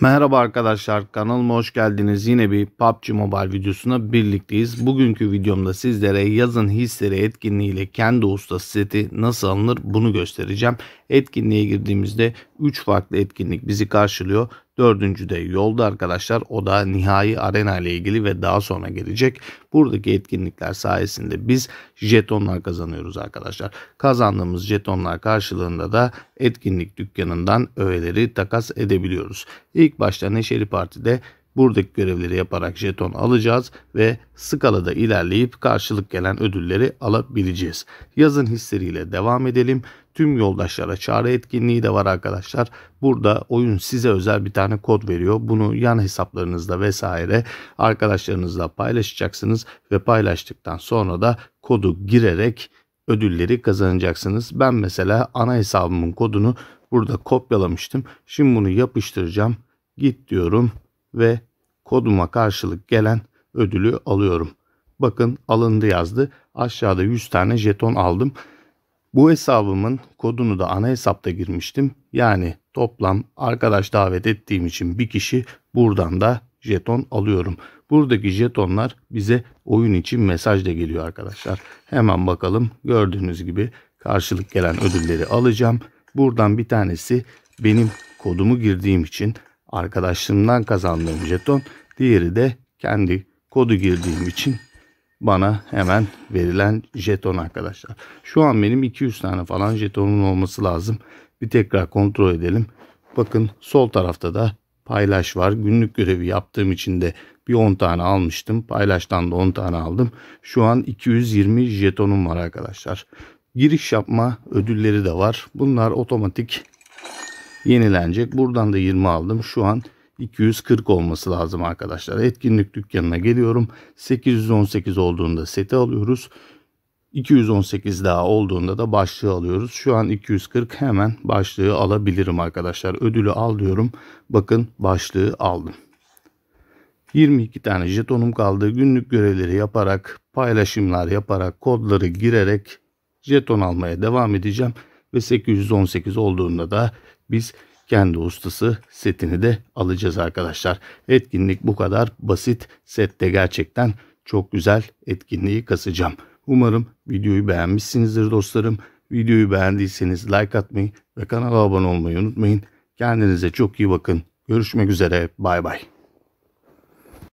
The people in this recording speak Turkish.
Merhaba arkadaşlar kanalıma hoş geldiniz. Yine bir PUBG Mobile videosuna birlikteyiz. Bugünkü videomda sizlere yazın hisleri etkinliğiyle kendi usta seti nasıl alınır bunu göstereceğim. Etkinliğe girdiğimizde 3 farklı etkinlik bizi karşılıyor. Dördüncü de yolda arkadaşlar o da nihai arena ile ilgili ve daha sonra gelecek. Buradaki etkinlikler sayesinde biz jetonlar kazanıyoruz arkadaşlar. Kazandığımız jetonlar karşılığında da etkinlik dükkanından öğeleri takas edebiliyoruz. İlk başta Neşeli Parti'de Buradaki görevleri yaparak jeton alacağız ve skalada ilerleyip karşılık gelen ödülleri alabileceğiz. Yazın hisleriyle devam edelim. Tüm yoldaşlara çağrı etkinliği de var arkadaşlar. Burada oyun size özel bir tane kod veriyor. Bunu yan hesaplarınızda vesaire arkadaşlarınızla paylaşacaksınız ve paylaştıktan sonra da kodu girerek ödülleri kazanacaksınız. Ben mesela ana hesabımın kodunu burada kopyalamıştım. Şimdi bunu yapıştıracağım. Git diyorum ve koduma karşılık gelen ödülü alıyorum. Bakın alındı yazdı. Aşağıda 100 tane jeton aldım. Bu hesabımın kodunu da ana hesapta girmiştim. Yani toplam arkadaş davet ettiğim için bir kişi buradan da jeton alıyorum. Buradaki jetonlar bize oyun için mesaj da geliyor arkadaşlar. Hemen bakalım gördüğünüz gibi karşılık gelen ödülleri alacağım. Buradan bir tanesi benim kodumu girdiğim için arkadaşlığımdan kazandığım jeton. Diğeri de kendi kodu girdiğim için bana hemen verilen jeton arkadaşlar. Şu an benim 200 tane falan jetonun olması lazım. Bir tekrar kontrol edelim. Bakın sol tarafta da paylaş var. Günlük görevi yaptığım için de bir 10 tane almıştım. Paylaştan da 10 tane aldım. Şu an 220 jetonum var arkadaşlar. Giriş yapma ödülleri de var. Bunlar otomatik yenilenecek. Buradan da 20 aldım. Şu an 240 olması lazım arkadaşlar. Etkinlik dükkanına geliyorum. 818 olduğunda seti alıyoruz. 218 daha olduğunda da başlığı alıyoruz. Şu an 240 hemen başlığı alabilirim arkadaşlar. Ödülü al diyorum. Bakın başlığı aldım. 22 tane jetonum kaldı. Günlük görevleri yaparak, paylaşımlar yaparak, kodları girerek jeton almaya devam edeceğim. Ve 818 olduğunda da biz kendi ustası setini de alacağız arkadaşlar. Etkinlik bu kadar basit. Sette gerçekten çok güzel etkinliği kasacağım. Umarım videoyu beğenmişsinizdir dostlarım. Videoyu beğendiyseniz like atmayı ve kanala abone olmayı unutmayın. Kendinize çok iyi bakın. Görüşmek üzere. Bay bay.